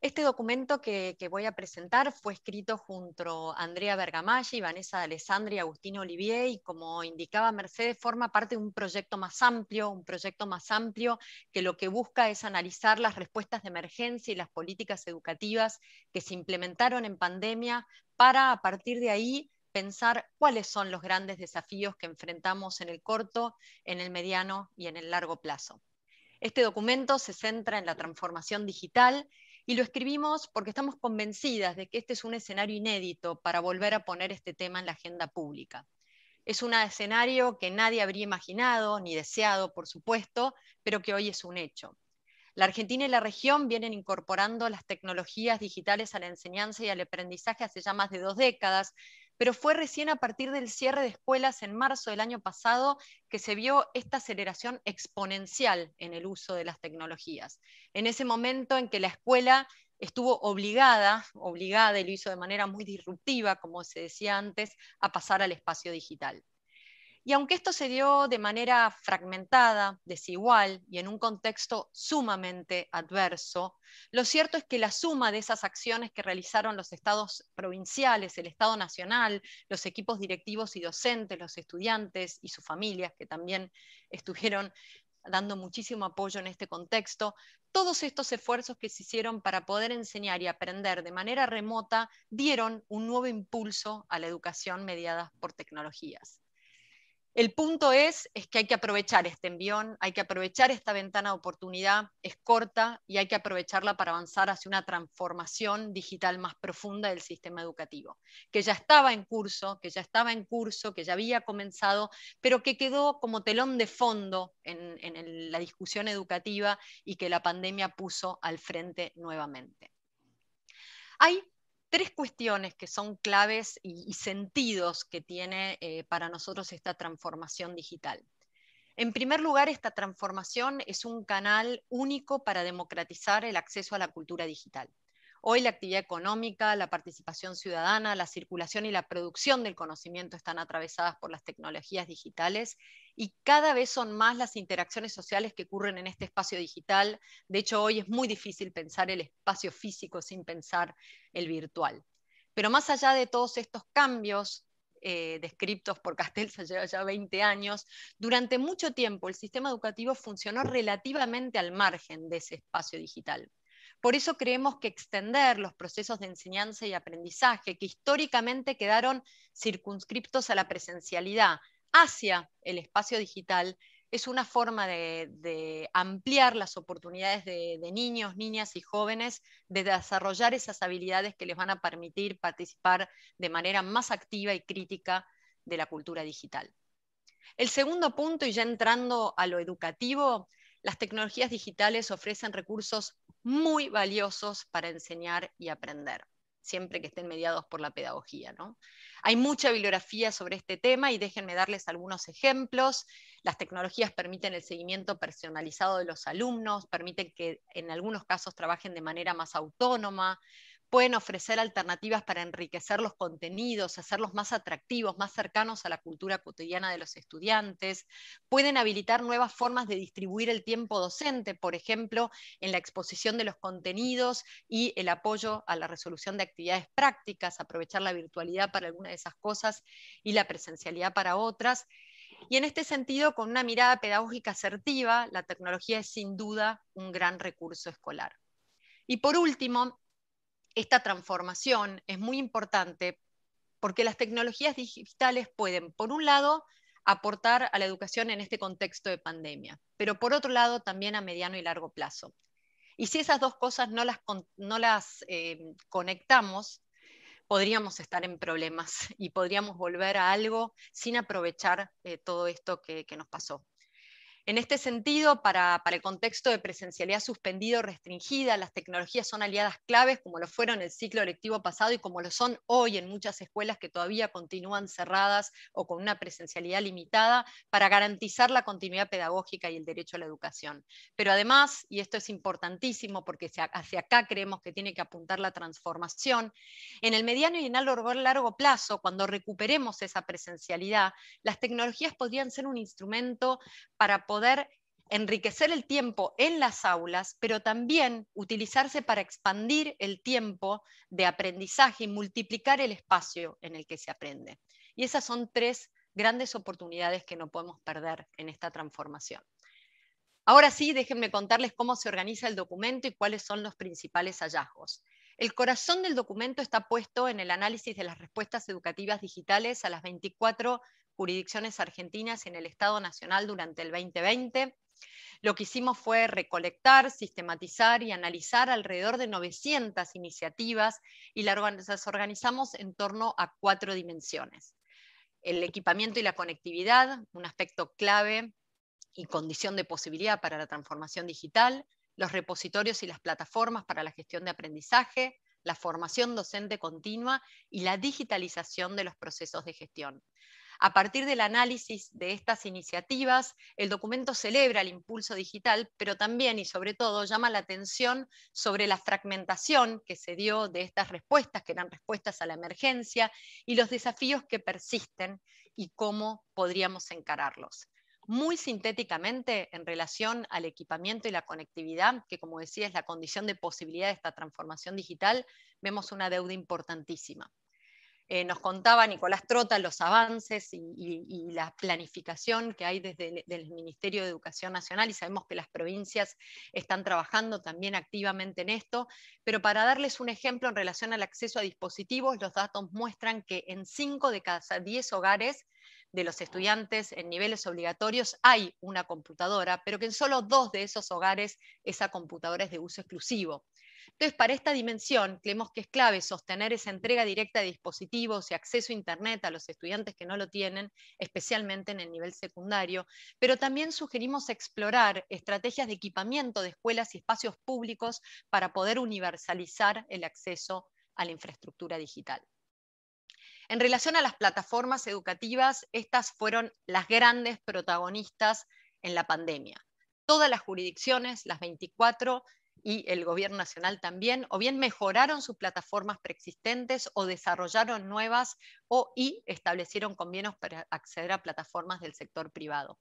Este documento que, voy a presentar fue escrito junto a Andrea y Vanessa Alessandri y Agustín Olivier, y como indicaba Mercedes, forma parte de un proyecto más amplio, un proyecto más amplio que lo que busca es analizar las respuestas de emergencia y las políticas educativas que se implementaron en pandemia para, a partir de ahí, pensar cuáles son los grandes desafíos que enfrentamos en el corto, en el mediano y en el largo plazo. Este documento se centra en la transformación digital y lo escribimos porque estamos convencidas de que este es un escenario inédito para volver a poner este tema en la agenda pública. Es un escenario que nadie habría imaginado ni deseado, por supuesto, pero que hoy es un hecho. La Argentina y la región vienen incorporando las tecnologías digitales a la enseñanza y al aprendizaje hace ya más de dos décadas, pero fue recién a partir del cierre de escuelas en marzo del año pasado que se vio esta aceleración exponencial en el uso de las tecnologías. En ese momento en que la escuela estuvo obligada, obligada y lo hizo de manera muy disruptiva, como se decía antes, a pasar al espacio digital. Y aunque esto se dio de manera fragmentada, desigual y en un contexto sumamente adverso, lo cierto es que la suma de esas acciones que realizaron los estados provinciales, el Estado Nacional, los equipos directivos y docentes, los estudiantes y sus familias, que también estuvieron dando muchísimo apoyo en este contexto, todos estos esfuerzos que se hicieron para poder enseñar y aprender de manera remota dieron un nuevo impulso a la educación mediada por tecnologías. El punto es, es que hay que aprovechar este envión, hay que aprovechar esta ventana de oportunidad, es corta y hay que aprovecharla para avanzar hacia una transformación digital más profunda del sistema educativo, que ya estaba en curso, que ya estaba en curso, que ya había comenzado, pero que quedó como telón de fondo en, la discusión educativa y que la pandemia puso al frente nuevamente. Hay tres cuestiones que son claves y, sentidos que tiene eh, para nosotros esta transformación digital. En primer lugar, esta transformación es un canal único para democratizar el acceso a la cultura digital. Hoy la actividad económica, la participación ciudadana, la circulación y la producción del conocimiento están atravesadas por las tecnologías digitales y cada vez son más las interacciones sociales que ocurren en este espacio digital. De hecho, hoy es muy difícil pensar el espacio físico sin pensar el virtual. Pero más allá de todos estos cambios eh, descriptos por Castells lleva ya 20 años, durante mucho tiempo el sistema educativo funcionó relativamente al margen de ese espacio digital. Por eso creemos que extender los procesos de enseñanza y aprendizaje que históricamente quedaron circunscriptos a la presencialidad, hacia el espacio digital es una forma de, ampliar las oportunidades de, de, niños, niñas y jóvenes de desarrollar esas habilidades que les van a permitir participar de manera más activa y crítica de la cultura digital. El segundo punto, y ya entrando a lo educativo, las tecnologías digitales ofrecen recursos muy valiosos para enseñar y aprender, siempre que estén mediados por la pedagogía. ¿no? Hay mucha bibliografía sobre este tema y déjenme darles algunos ejemplos. Las tecnologías permiten el seguimiento personalizado de los alumnos, permiten que en algunos casos trabajen de manera más autónoma, pueden ofrecer alternativas para enriquecer los contenidos, hacerlos más atractivos, más cercanos a la cultura cotidiana de los estudiantes, pueden habilitar nuevas formas de distribuir el tiempo docente, por ejemplo, en la exposición de los contenidos y el apoyo a la resolución de actividades prácticas, aprovechar la virtualidad para alguna de esas cosas y la presencialidad para otras. Y en este sentido, con una mirada pedagógica asertiva, la tecnología es sin duda un gran recurso escolar. Y por último, esta transformación es muy importante porque las tecnologías digitales pueden, por un lado, aportar a la educación en este contexto de pandemia, pero por otro lado también a mediano y largo plazo. Y si esas dos cosas no las, las eh, conectamos, podríamos estar en problemas y podríamos volver a algo sin aprovechar eh, todo esto que nos pasó. En este sentido, para, el contexto de presencialidad suspendida o restringida, las tecnologías son aliadas claves, como lo fueron el ciclo electivo pasado y como lo son hoy en muchas escuelas que todavía continúan cerradas o con una presencialidad limitada, para garantizar la continuidad pedagógica y el derecho a la educación. Pero además, y esto es importantísimo porque hacia acá creemos que tiene que apuntar la transformación, en el mediano y en el largo plazo, cuando recuperemos esa presencialidad, las tecnologías podrían ser un instrumento para poder poder enriquecer el tiempo en las aulas, pero también utilizarse para expandir el tiempo de aprendizaje y multiplicar el espacio en el que se aprende. Y esas son tres grandes oportunidades que no podemos perder en esta transformación. Ahora sí, déjenme contarles cómo se organiza el documento y cuáles son los principales hallazgos. El corazón del documento está puesto en el análisis de las respuestas educativas digitales a las 24 jurisdicciones argentinas en el Estado Nacional durante el 2020. Lo que hicimos fue recolectar, sistematizar y analizar alrededor de 900 iniciativas y las organizamos en torno a cuatro dimensiones. El equipamiento y la conectividad, un aspecto clave y condición de posibilidad para la transformación digital, los repositorios y las plataformas para la gestión de aprendizaje, la formación docente continua y la digitalización de los procesos de gestión. A partir del análisis de estas iniciativas, el documento celebra el impulso digital, pero también y sobre todo llama la atención sobre la fragmentación que se dio de estas respuestas, que eran respuestas a la emergencia, y los desafíos que persisten y cómo podríamos encararlos muy sintéticamente en relación al equipamiento y la conectividad, que como decía es la condición de posibilidad de esta transformación digital, vemos una deuda importantísima. Eh, nos contaba Nicolás Trota los avances y, la planificación que hay desde el Ministerio de Educación Nacional y sabemos que las provincias están trabajando también activamente en esto, pero para darles un ejemplo en relación al acceso a dispositivos, los datos muestran que en 5 de cada 10 hogares de los estudiantes en niveles obligatorios hay una computadora, pero que en solo dos de esos hogares esa computadora es de uso exclusivo. Entonces, para esta dimensión, creemos que es clave sostener esa entrega directa de dispositivos y acceso a Internet a los estudiantes que no lo tienen, especialmente en el nivel secundario, pero también sugerimos explorar estrategias de equipamiento de escuelas y espacios públicos para poder universalizar el acceso a la infraestructura digital. En relación a las plataformas educativas, estas fueron las grandes protagonistas en la pandemia. Todas las jurisdicciones, las 24, y el gobierno nacional también, o bien mejoraron sus plataformas preexistentes o desarrollaron nuevas o y establecieron convenios para acceder a plataformas del sector privado.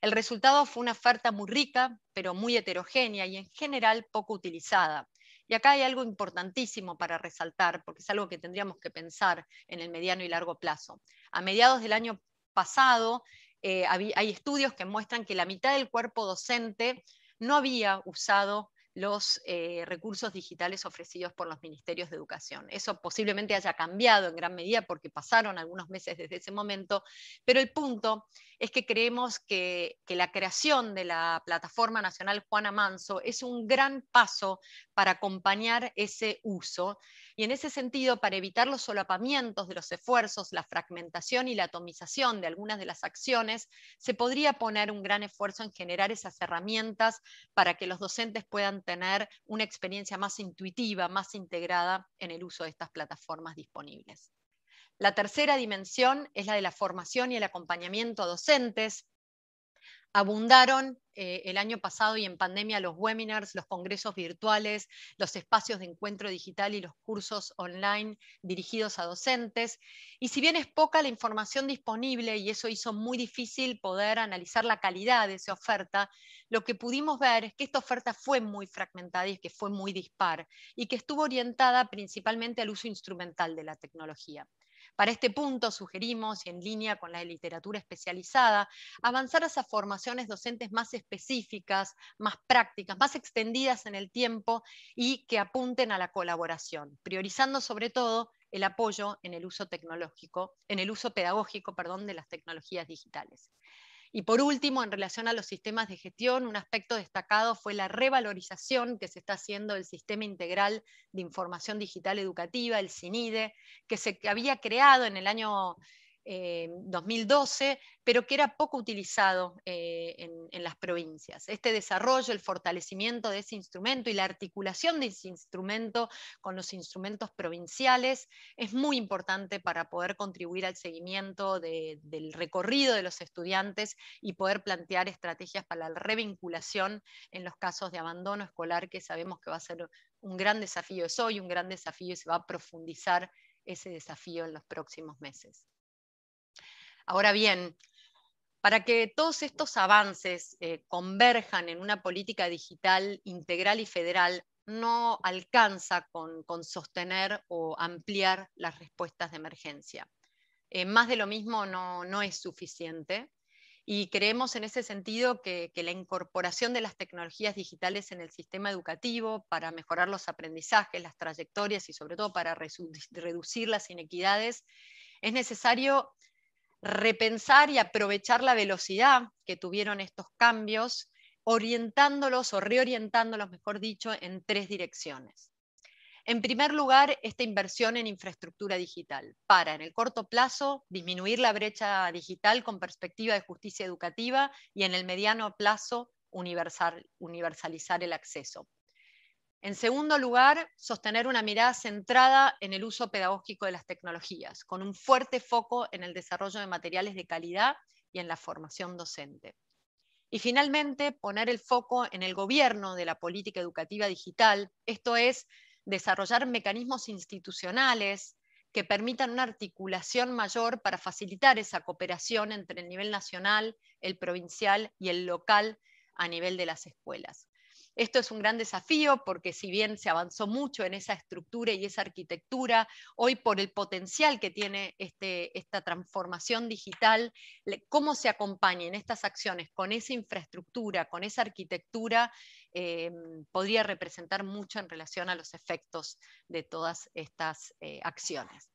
El resultado fue una oferta muy rica, pero muy heterogénea y en general poco utilizada. Y acá hay algo importantísimo para resaltar, porque es algo que tendríamos que pensar en el mediano y largo plazo. A mediados del año pasado, eh, hay estudios que muestran que la mitad del cuerpo docente no había usado los eh, recursos digitales ofrecidos por los ministerios de educación. Eso posiblemente haya cambiado en gran medida porque pasaron algunos meses desde ese momento, pero el punto es que creemos que, la creación de la Plataforma Nacional Juana Manso es un gran paso para acompañar ese uso y en ese sentido para evitar los solapamientos de los esfuerzos, la fragmentación y la atomización de algunas de las acciones, se podría poner un gran esfuerzo en generar esas herramientas para que los docentes puedan tener una experiencia más intuitiva, más integrada en el uso de estas plataformas disponibles. La tercera dimensión es la de la formación y el acompañamiento a docentes. Abundaron eh, el año pasado y en pandemia los webinars, los congresos virtuales, los espacios de encuentro digital y los cursos online dirigidos a docentes. Y si bien es poca la información disponible y eso hizo muy difícil poder analizar la calidad de esa oferta, lo que pudimos ver es que esta oferta fue muy fragmentada y que fue muy dispar y que estuvo orientada principalmente al uso instrumental de la tecnología. Para este punto sugerimos, y en línea con la de literatura especializada, avanzar hacia formaciones docentes más específicas, más prácticas, más extendidas en el tiempo y que apunten a la colaboración, priorizando sobre todo el apoyo en el uso tecnológico, en el uso pedagógico, perdón, de las tecnologías digitales. Y por último, en relación a los sistemas de gestión, un aspecto destacado fue la revalorización que se está haciendo del Sistema Integral de Información Digital Educativa, el CINIDE, que se había creado en el año 2012, eh, pero que era poco utilizado eh, en, las provincias. Este desarrollo, el fortalecimiento de ese instrumento y la articulación de ese instrumento con los instrumentos provinciales es muy importante para poder contribuir al seguimiento del recorrido de los estudiantes y poder plantear estrategias para la revinculación en los casos de abandono escolar, que sabemos que va a ser un gran desafío, es hoy un gran desafío y se va a profundizar ese desafío en los próximos meses. Ahora bien, para que todos estos avances eh, converjan en una política digital integral y federal, no alcanza con, sostener o ampliar las respuestas de emergencia. Eh, más de lo mismo no, es suficiente y creemos en ese sentido que la incorporación de las tecnologías digitales en el sistema educativo para mejorar los aprendizajes, las trayectorias y sobre todo para reducir las inequidades es necesario repensar y aprovechar la velocidad que tuvieron estos cambios, orientándolos o reorientándolos, mejor dicho, en tres direcciones. En primer lugar, esta inversión en infraestructura digital para, en el corto plazo, disminuir la brecha digital con perspectiva de justicia educativa y, en el mediano plazo, universalizar el acceso. En segundo lugar, sostener una mirada centrada en el uso pedagógico de las tecnologías, con un fuerte foco en el desarrollo de materiales de calidad y en la formación docente. Y finalmente, poner el foco en el gobierno de la política educativa digital, esto es, desarrollar mecanismos institucionales que permitan una articulación mayor para facilitar esa cooperación entre el nivel nacional, el provincial y el local a nivel de las escuelas. Esto es un gran desafío porque si bien se avanzó mucho en esa estructura y esa arquitectura, hoy por el potencial que tiene este, esta transformación digital, cómo se acompañen estas acciones con esa infraestructura, con esa arquitectura, eh, podría representar mucho en relación a los efectos de todas estas eh, acciones.